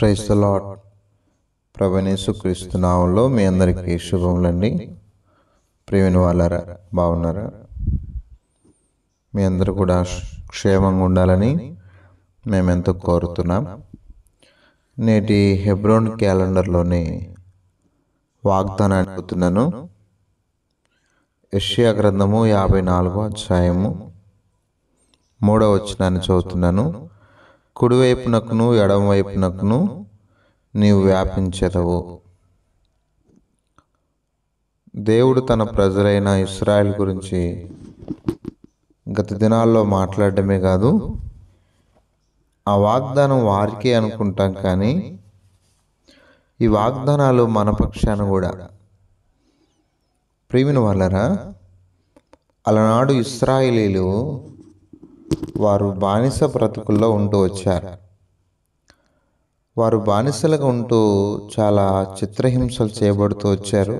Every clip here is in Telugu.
ప్రైస్ లాట్ ప్రభనేసు క్రీస్తునామంలో మీ అందరికీ శుభములండి ప్రేమిని వాళ్ళరా బాగున్నారా మీ అందరూ కూడా క్షేమంగా ఉండాలని మేమెంతో కోరుతున్నాం నేటి హెబ్రోన్ క్యాలెండర్లోని వాగ్దానాన్ని అడుగుతున్నాను ఎషియా గ్రంథము యాభై నాలుగో అధ్యాయము మూడవ వచ్చినాన్ని చదువుతున్నాను కుడివైపునకును ఎడమవైపునకును నీవు వ్యాపించెదవు దేవుడు తన ప్రజలైన ఇస్రాయల్ గురించి గత దినాల్లో మాట్లాడమే కాదు ఆ వాగ్దానం వారికే అనుకుంటాం కానీ ఈ వాగ్దానాలు మన పక్షాన కూడా ప్రేమిన వాళ్ళరా అలనాడు ఇస్రాయిలీలు వారు బానిస బ్రతుకుల్లో ఉంటూ వచ్చారు వారు బానిసలుగా ఉంటూ చాలా చిత్రహింసలు చేయబడుతూ వచ్చారు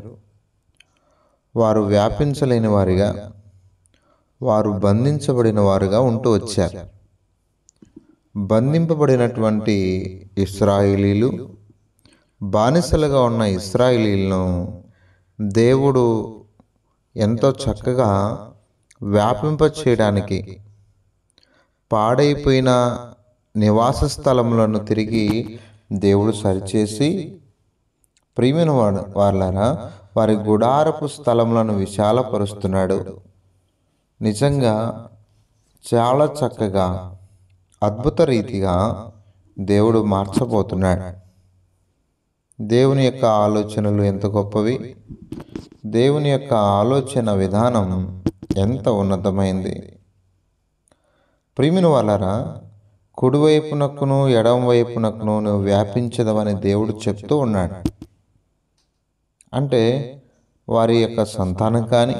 వారు వ్యాపించలేని వారిగా వారు బంధించబడిన వారుగా ఉంటూ వచ్చారు బంధింపబడినటువంటి ఇస్రాయిలీలు బానిసలుగా ఉన్న ఇస్రాయిలీలను దేవుడు ఎంతో చక్కగా వ్యాపింప చేయడానికి పాడైపోయిన నివాస స్థలములను తిరిగి దేవుడు సరిచేసి ప్రియమైన వాడు వాళ్ళరా వారి గుడారపు స్థలములను విశాలపరుస్తున్నాడు నిజంగా చాలా చక్కగా అద్భుత రీతిగా దేవుడు మార్చబోతున్నాడు దేవుని యొక్క ఆలోచనలు ఎంత గొప్పవి దేవుని యొక్క ఆలోచన విధానం ఎంత ఉన్నతమైంది ప్రియమిని వాళ్ళారా కుడివైపునకును ఎడమవైపునకును నువ్వు వ్యాపించదవని దేవుడు చెప్తూ ఉన్నాడు అంటే వారి యొక్క సంతానం కానీ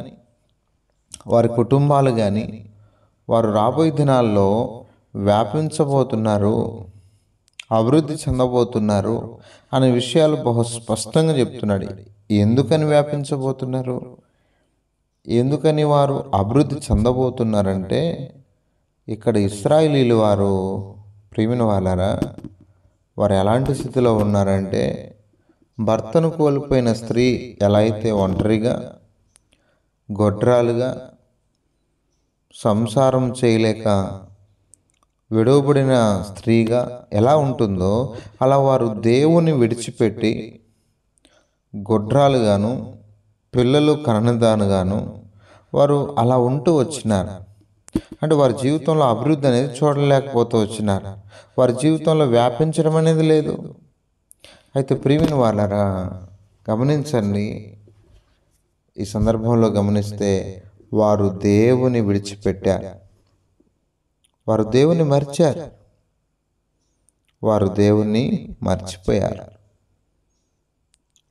వారి కుటుంబాలు కానీ వారు రాబోయే దినాల్లో వ్యాపించబోతున్నారు అభివృద్ధి చెందబోతున్నారు అనే విషయాలు బహు స్పష్టంగా చెప్తున్నాడు ఎందుకని వ్యాపించబోతున్నారు ఎందుకని వారు అభివృద్ధి చెందబోతున్నారంటే ఇక్కడ ఇస్రాయిలీలు వారు ప్రేమిన వాళ్ళారా వారు ఎలాంటి స్థితిలో ఉన్నారంటే భర్తను కోల్పోయిన స్త్రీ ఎలా అయితే ఒంటరిగా గొడ్రాలుగా సంసారం చేయలేక విడవబడిన స్త్రీగా ఎలా ఉంటుందో అలా వారు దేవుని విడిచిపెట్టి గొడ్రాలుగాను పిల్లలు కరణదానుగాను వారు అలా ఉంటూ వచ్చినారు అంటే వారి జీవితంలో అభివృద్ధి అనేది చూడలేకపోతూ వచ్చినారు వారి జీవితంలో వ్యాపించడం అనేది లేదు అయితే ప్రియమైన వాళ్ళరా గమనించండి ఈ సందర్భంలో గమనిస్తే వారు దేవుని విడిచిపెట్టారు వారు దేవుని మర్చారు వారు దేవుణ్ణి మర్చిపోయారు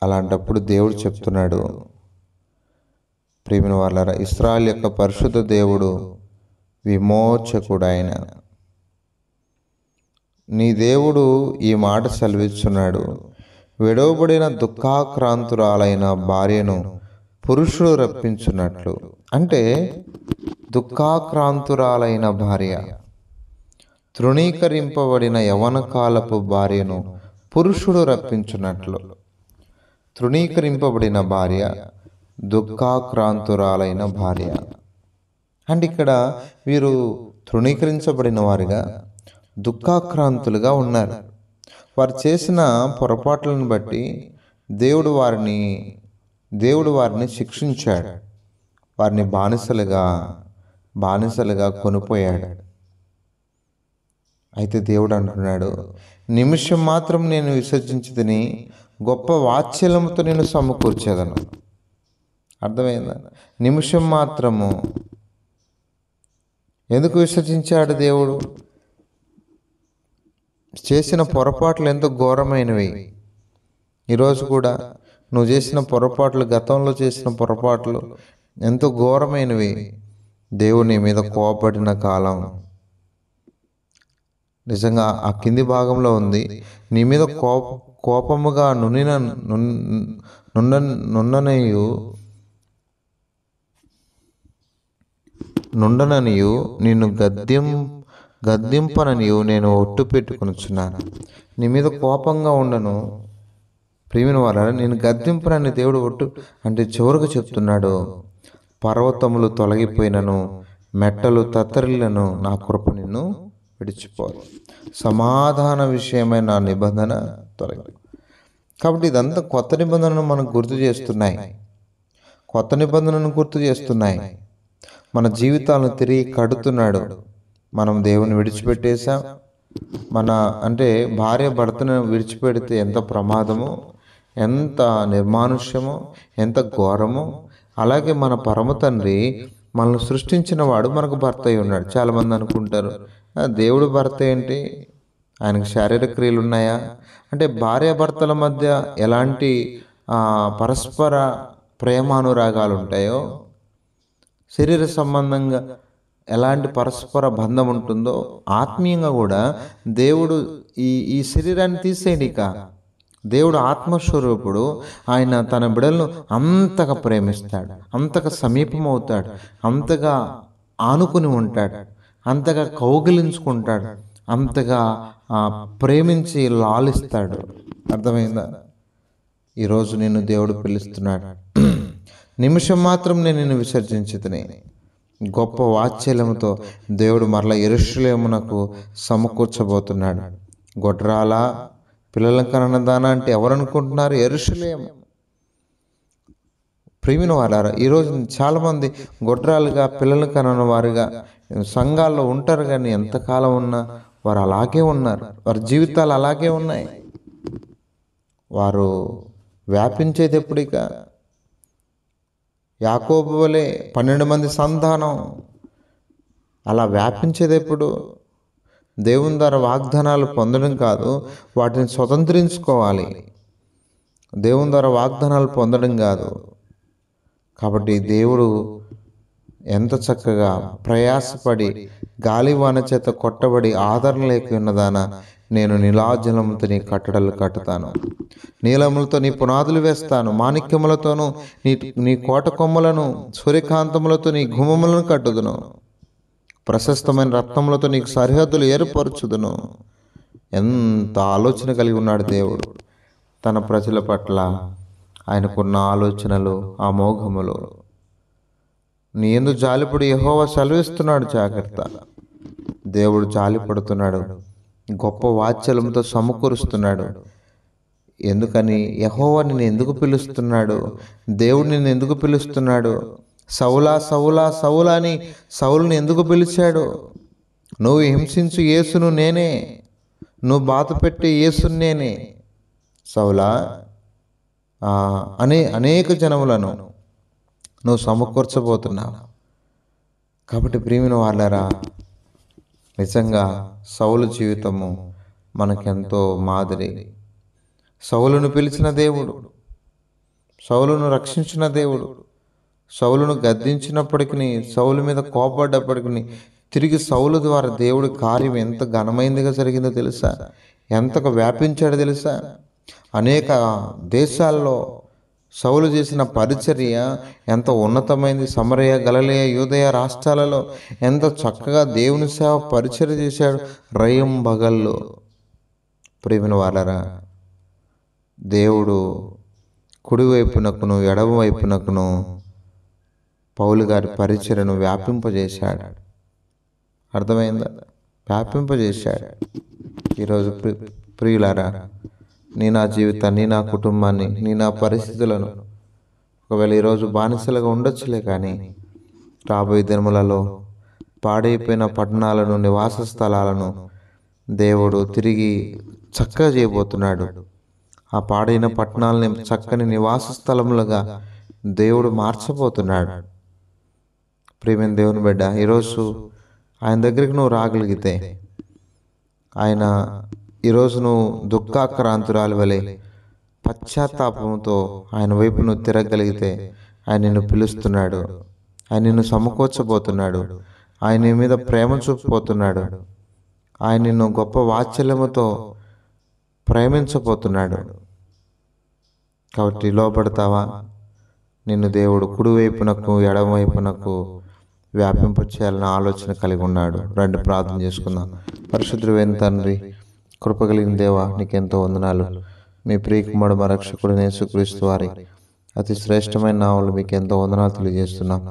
అలాంటప్పుడు దేవుడు చెప్తున్నాడు ప్రేమిన వాళ్ళరా ఇస్రాయల్ యొక్క పరిశుద్ధ దేవుడు విమోచకుడైన నీ దేవుడు ఈ మాట సెలవిస్తున్నాడు విడవబడిన దుఃఖాక్రాంతురాలైన భార్యను పురుషుడు రప్పించున్నట్లు అంటే దుఃఖాక్రాంతురాలైన భార్య తృణీకరింపబడిన యవనకాలపు భార్యను పురుషుడు రప్పించున్నట్లు తృణీకరింపబడిన భార్య దుఃఖాక్రాంతురాలైన భార్య అండ్ ఇక్కడ వీరు తృణీకరించబడిన వారుగా దుఃఖాక్రాంతులుగా ఉన్నారు వారు చేసిన పొరపాట్లను బట్టి దేవుడు వారిని దేవుడు వారిని శిక్షించాడు వారిని బానిసలుగా బానిసలుగా కొనిపోయాడు అయితే దేవుడు అంటున్నాడు నిమిషం మాత్రం నేను తిని గొప్ప వాత్సల్యంతో నేను సమకూర్చేదను అర్థమైందా నిమిషం మాత్రము ఎందుకు విసర్జించాడు దేవుడు చేసిన పొరపాట్లు ఎంతో ఘోరమైనవి ఈరోజు కూడా నువ్వు చేసిన పొరపాట్లు గతంలో చేసిన పొరపాట్లు ఎంతో ఘోరమైనవి దేవుని మీద కోపడిన కాలం నిజంగా ఆ కింది భాగంలో ఉంది నీ మీద కోప కోపముగా నున్న నున్న నున్ననయు నుండననియు నిన్ను గద్యం గద్దింపననియు నేను ఒట్టు పెట్టుకునిచున్నాను నీ మీద కోపంగా ఉండను ప్రేమిన వాళ్ళ నేను గద్దింపనని దేవుడు ఒట్టు అంటే చివరకు చెప్తున్నాడు పర్వతములు తొలగిపోయినను మెట్టలు తత్తరిలను నా కృప నిన్ను విడిచిపోదు సమాధాన విషయమైన నా నిబంధన తొలగి కాబట్టి ఇదంతా కొత్త నిబంధనను మనకు గుర్తు చేస్తున్నాయి కొత్త నిబంధనను గుర్తు చేస్తున్నాయి మన జీవితాలను తిరిగి కడుతున్నాడు మనం దేవుని విడిచిపెట్టేశాం మన అంటే భార్య భర్తను విడిచిపెడితే ఎంత ప్రమాదము ఎంత నిర్మానుష్యమో ఎంత ఘోరమో అలాగే మన పరమ తండ్రి మనల్ని సృష్టించిన వాడు మనకు భర్త అయి ఉన్నాడు చాలామంది అనుకుంటారు దేవుడు భర్త ఏంటి ఆయనకు శారీరక క్రియలు ఉన్నాయా అంటే భర్తల మధ్య ఎలాంటి పరస్పర ప్రేమానురాగాలు ఉంటాయో శరీర సంబంధంగా ఎలాంటి పరస్పర బంధం ఉంటుందో ఆత్మీయంగా కూడా దేవుడు ఈ ఈ శరీరాన్ని తీసేయండి ఇక దేవుడు ఆత్మస్వరూపుడు ఆయన తన బిడలను అంతగా ప్రేమిస్తాడు అంతగా సమీపం అవుతాడు అంతగా ఆనుకుని ఉంటాడు అంతగా కౌగిలించుకుంటాడు అంతగా ప్రేమించి లాలిస్తాడు అర్థమైందా ఈరోజు నేను దేవుడు పిలుస్తున్నాడు నిమిషం మాత్రం నేను నిన్ను గొప్ప వాత్సల్యంతో దేవుడు మరల ఎరుషులేమునకు సమకూర్చబోతున్నాడు గొడ్రాల పిల్లల కన్నదాన అంటే ఎవరనుకుంటున్నారు ఎరుషులేం ప్రేమిన వారారా ఈరోజు చాలామంది గొడ్రాలుగా పిల్లలు కనని వారుగా సంఘాల్లో ఉంటారు కానీ ఎంతకాలం ఉన్నా వారు అలాగే ఉన్నారు వారి జీవితాలు అలాగే ఉన్నాయి వారు వ్యాపించేది ఇక యాకోబు వలె పన్నెండు మంది సంతానం అలా వ్యాపించేది ఎప్పుడు దేవుని ద్వారా వాగ్దానాలు పొందడం కాదు వాటిని స్వతంత్రించుకోవాలి దేవుని ద్వారా వాగ్దానాలు పొందడం కాదు కాబట్టి దేవుడు ఎంత చక్కగా ప్రయాసపడి గాలివాన చేత కొట్టబడి ఆదరణ లేకున్నదాన నేను నీలాజలముతో నీ కట్టడలు కట్టుతాను నీలములతో నీ పునాదులు వేస్తాను మాణిక్యములతోనూ నీ నీ కోట కొమ్మలను సూర్యకాంతములతో నీ గుమ్మములను కట్టుదును ప్రశస్తమైన రత్నములతో నీకు సరిహద్దులు ఏర్పరచుదును ఎంత ఆలోచన కలిగి ఉన్నాడు దేవుడు తన ప్రజల పట్ల ఆయనకున్న ఆలోచనలు అమోఘములు నీ ఎందు జాలిపడి యహోవా సెలవిస్తున్నాడు జాగ్రత్త దేవుడు జాలిపడుతున్నాడు గొప్ప వాత్సల్యంతో సమకూరుస్తున్నాడు ఎందుకని యహోవా నిన్ను ఎందుకు పిలుస్తున్నాడు దేవుడు నిన్ను ఎందుకు పిలుస్తున్నాడు సౌలా సౌలా సౌలా అని సౌలను ఎందుకు పిలిచాడు నువ్వు హింసించు యేసును నేనే నువ్వు బాధ పెట్టే యేసును నేనే సౌలా అనే అనేక జనములను నువ్వు సమకూర్చబోతున్నావు కాబట్టి ప్రేమిన వాళ్ళరా నిజంగా సౌలు జీవితము మనకెంతో మాదిరి సౌలును పిలిచిన దేవుడు సౌలును రక్షించిన దేవుడు సౌలును గద్దించినప్పటికీ సౌలు మీద కోపడ్డప్పటికీ తిరిగి సౌలు ద్వారా దేవుడి కార్యం ఎంత ఘనమైందిగా జరిగిందో తెలుసా ఎంతకు వ్యాపించాడో తెలుసా అనేక దేశాల్లో సౌలు చేసిన పరిచర్య ఎంత ఉన్నతమైంది సమరయ గలలేయ యూదయ రాష్ట్రాలలో ఎంత చక్కగా దేవుని సేవ పరిచర్య చేశాడు రయం బగల్లో ప్రేమిన వాళ్ళరా దేవుడు కుడివైపునకును ఎడమవైపునకును పౌలు గారి పరిచర్యను వ్యాపింపజేశాడు అర్థమైందా వ్యాపింపజేశాడు ఈరోజు ప్రియులారా నీ నా జీవితాన్ని నా కుటుంబాన్ని నీ నా పరిస్థితులను ఒకవేళ ఈరోజు బానిసలుగా ఉండొచ్చులే కానీ రాబోయే దినములలో పాడైపోయిన పట్టణాలను నివాస స్థలాలను దేవుడు తిరిగి చక్కగా చేయబోతున్నాడు ఆ పాడైన పట్టణాలని చక్కని నివాస స్థలములుగా దేవుడు మార్చబోతున్నాడు ప్రేమైన దేవుని బిడ్డ ఈరోజు ఆయన దగ్గరికి నువ్వు రాగలిగితే ఆయన ఈరోజు నువ్వు దుఃఖాక్రాంతురాలు వలె పశ్చాత్తాపంతో ఆయన వైపు నువ్వు తిరగలిగితే ఆయన నిన్ను పిలుస్తున్నాడు ఆయన నిన్ను సమకూర్చబోతున్నాడు ఆయన మీద ప్రేమ చూపబోతున్నాడు ఆయన నిన్ను గొప్ప వాత్సల్యముతో ప్రేమించబోతున్నాడు కాబట్టి లోపడతావా నిన్ను దేవుడు కుడివైపునకు ఎడమవైపునకు చేయాలని ఆలోచన కలిగి ఉన్నాడు రెండు ప్రార్థన చేసుకుందాం పరిశుద్ధువైన తండ్రి కృపగలిగిన దేవా నీకెంతో వందనాలు మీ ప్రియకుమారుడు మా రక్షకుడు నేసుక్రీస్తు వారి అతి శ్రేష్టమైన నావలు మీకు ఎంతో వందనాలు తెలియజేస్తున్నాం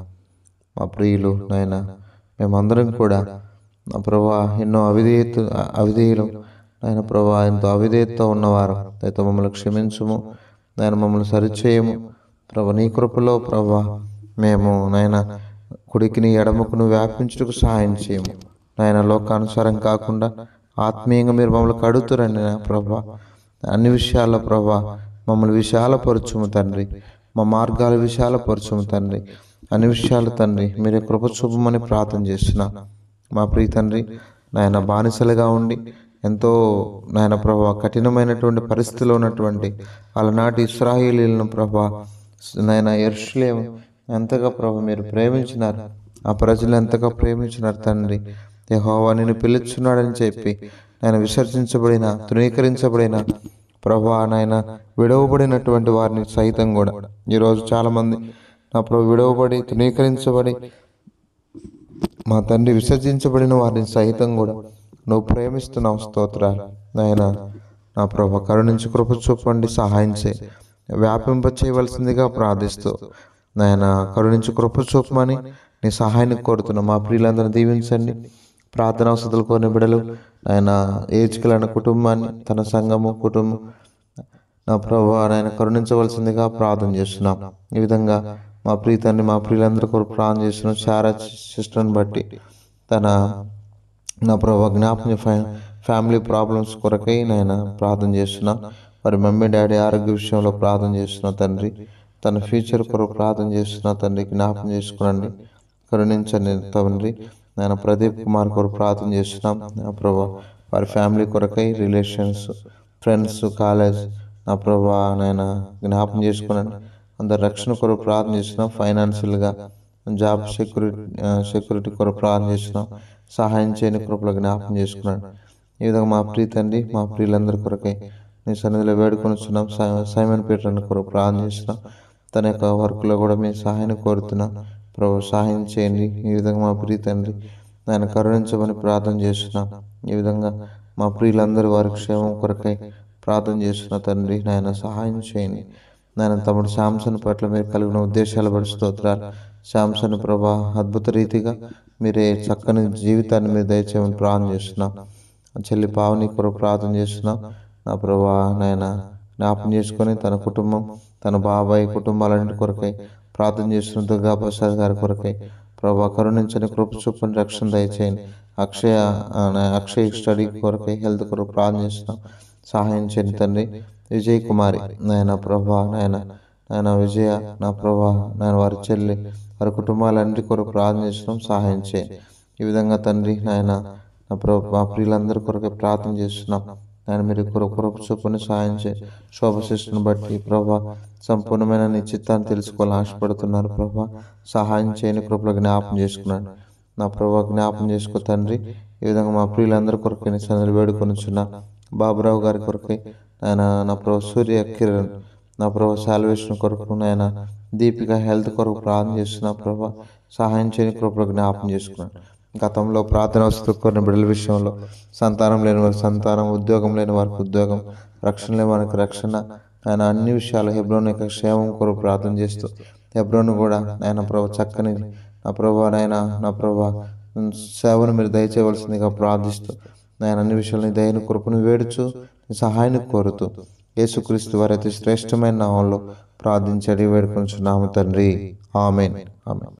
మా ప్రియులు నాయన మేమందరం కూడా నా ప్రభా ఎన్నో అవిధేయత అవిధేయులు నాయన ప్రభా ఎంతో అవిధేయత ఉన్నవారు అయితే మమ్మల్ని క్షమించము నాయన మమ్మల్ని సరిచేయము ప్రభ నీ కృపలో ప్రభా మేము నాయన కుడికిని ఎడమకును వ్యాపించుటకు సహాయం చేయము నాయన లోకానుసారం కాకుండా ఆత్మీయంగా మీరు మమ్మల్ని కడుతురండి నా ప్రభా అన్ని విషయాల్లో ప్రభా మమ్మల్ని విశాలపరచుము తండ్రి మా మార్గాలు విశాలపరచుము తండ్రి అన్ని విషయాలు తండ్రి మీరే కృప చూపమని ప్రార్థన చేస్తున్నా మా ప్రియ తండ్రి నాయన బానిసలుగా ఉండి ఎంతో నాయన ప్రభా కఠినమైనటువంటి పరిస్థితిలో ఉన్నటువంటి అలనాటి ఇస్రాయిలీలను ప్రభా నాయన ఎర్షులేము ఎంతగా ప్రభా మీరు ప్రేమించినారు ఆ ప్రజలు ఎంతగా ప్రేమించినారు తండ్రి యహోవా నిన్ను పిలుచున్నాడని చెప్పి నేను విసర్జించబడిన ధృవీకరించబడిన ప్రభు నాయన విడవబడినటువంటి వారిని సైతం కూడా ఈరోజు చాలామంది నా ప్రభు విడవబడి ధృవీకరించబడి మా తండ్రి విసర్జించబడిన వారిని సైతం కూడా నువ్వు ప్రేమిస్తున్నావు స్తోత్రాలు నాయన నా ప్రభు కరుణించి కృప చూపండి సహాయం చే వ్యాపింప చేయవలసిందిగా ప్రార్థిస్తూ నాయన కరుణించి కృప చూపమని నీ సహాయాన్ని కోరుతున్నా మా ప్రియులందరినీ దీవించండి ప్రార్థన వసతులు కొన్ని బిడలు ఆయన ఏచుకలైన కుటుంబాన్ని తన సంఘము కుటుంబం నా ప్రభు ఆయన కరుణించవలసిందిగా ప్రార్థన చేస్తున్నాం ఈ విధంగా మా ప్రీతాన్ని మా ప్రియులందరి కొరకు ప్రార్థన చేస్తున్నాం శారా సిస్టర్ని బట్టి తన నా ప్రభు జ్ఞాపకం ఫ్యామిలీ ప్రాబ్లమ్స్ కొరకై నేను ప్రార్థన చేస్తున్నా మరి మమ్మీ డాడీ ఆరోగ్య విషయంలో ప్రార్థన చేస్తున్న తండ్రి తన ఫ్యూచర్ కొరకు ప్రార్థన చేస్తున్న తండ్రి జ్ఞాపకం చేసుకునండి కరుణించండి తండ్రి నేను ప్రదీప్ కుమార్ కొరకు ప్రార్థన చేస్తున్నాం నా ప్రభా వారి ఫ్యామిలీ కొరకై రిలేషన్స్ ఫ్రెండ్స్ కాలేజ్ నా ప్రభా నేను జ్ఞాపం చేసుకున్నాను అందరు రక్షణ కొరకు ప్రార్థన చేస్తున్నాం ఫైనాన్షియల్గా జాబ్ సెక్యూరిటీ సెక్యూరిటీ కొరకు ప్రార్థన చేస్తున్నాం సహాయం చేయని కృపలో జ్ఞాపం చేసుకున్నాను ఈ విధంగా మా ప్రీతి తండ్రి మా ప్రియులందరి కొరకై నీ సన్నిధిలో వస్తున్నాం సైమన్ పీటర్ని కొరకు ప్రార్థన చేస్తున్నాం తన యొక్క వర్క్లో కూడా మీ సహాయాన్ని కోరుతున్నాం ప్రభు సహాయం చేయండి ఈ విధంగా మా ప్రియ తండ్రి ఆయన కరుణించమని ప్రార్థన చేస్తున్నా ఈ విధంగా మా ప్రియులందరూ వారి క్షేమం కొరకై ప్రార్థన చేస్తున్న తండ్రి నాయన సహాయం చేయండి నాయన తమ్ముడు శాంసన్ పట్ల మీరు కలిగిన ఉద్దేశాలు బట్టి స్తోత్రాలు శాంసన్ ప్రభా అద్భుత రీతిగా మీరే చక్కని జీవితాన్ని మీరు దయచేయమని ప్రార్థన చేస్తున్నాం చెల్లి పావని కొరకు ప్రార్థన చేస్తున్నాం నా ప్రభా నాయన జ్ఞాపం చేసుకొని తన కుటుంబం తన బాబాయ్ కుటుంబాలన్నింటి కొరకై ప్రార్థన చేస్తున్న దుర్గా ప్రసాద్ గారి కొరకై ప్రభా కరుణించని కృప చూపని రక్షణ దయచేయండి అక్షయ అక్షయ్ స్టడీ కొరకై హెల్త్ కొరకు ప్రార్థన చేస్తున్నాం సహాయం చేయండి తండ్రి విజయ్ కుమారి నాయన ప్రభా నాయన నాయన విజయ నా ప్రభా నాయన వారి చెల్లి వారి కుటుంబాలన్నిటి కొరకు ప్రార్థన చేసిన సహాయం చేయండి ఈ విధంగా తండ్రి నాయన నా ప్రభు మా ప్రియులందరి కొరకై ప్రార్థన చేస్తున్నాం నాయన మీరు కృపరూప చూపుని సాయం చే శోభశిష్టను బట్టి ప్రభా సంపూర్ణమైన నిశ్చితాన్ని తెలుసుకోవాలని ఆశపడుతున్నారు ప్రభా సహాయం చేయని కృపలు జ్ఞాపం చేసుకున్నాను నా ప్రభా జ్ఞాపం చేసుకో తండ్రి ఈ విధంగా మా ప్రియులందరి కొరకు వేడుకొని వేడుకొనిచున్న బాబురావు గారి కొరకు ఆయన నా ప్రభు సూర్య కిరణ్ నా ప్రభా శాలవేషన్ కొరకు నాయన దీపిక హెల్త్ కొరకు ప్రార్థన చేస్తున్న ప్రభా సహాయం చేయని కృపలు జ్ఞాపం చేసుకున్నాను గతంలో ప్రార్థన వస్తు కోరిన బిడ్డల విషయంలో సంతానం లేని వారికి సంతానం ఉద్యోగం లేని వారికి ఉద్యోగం రక్షణ లేని వారికి రక్షణ ఆయన అన్ని విషయాలు హెబ్రోన్ యొక్క క్షేమం కొరకు ప్రార్థన చేస్తూ హెబ్రోన్ కూడా ఆయన ప్రభా చక్కని నా ప్రభా నాయన నా ప్రభా సేవను మీరు దయచేయవలసిందిగా ప్రార్థిస్తూ నాయన అన్ని విషయాలని దయని కృపను వేడుచు సహాయాన్ని కోరుతూ యేసుక్రీస్తు వారి అతి శ్రేష్టమైన నామంలో ప్రార్థించడి నామ తండ్రి ఆమెన్ ఆమెన్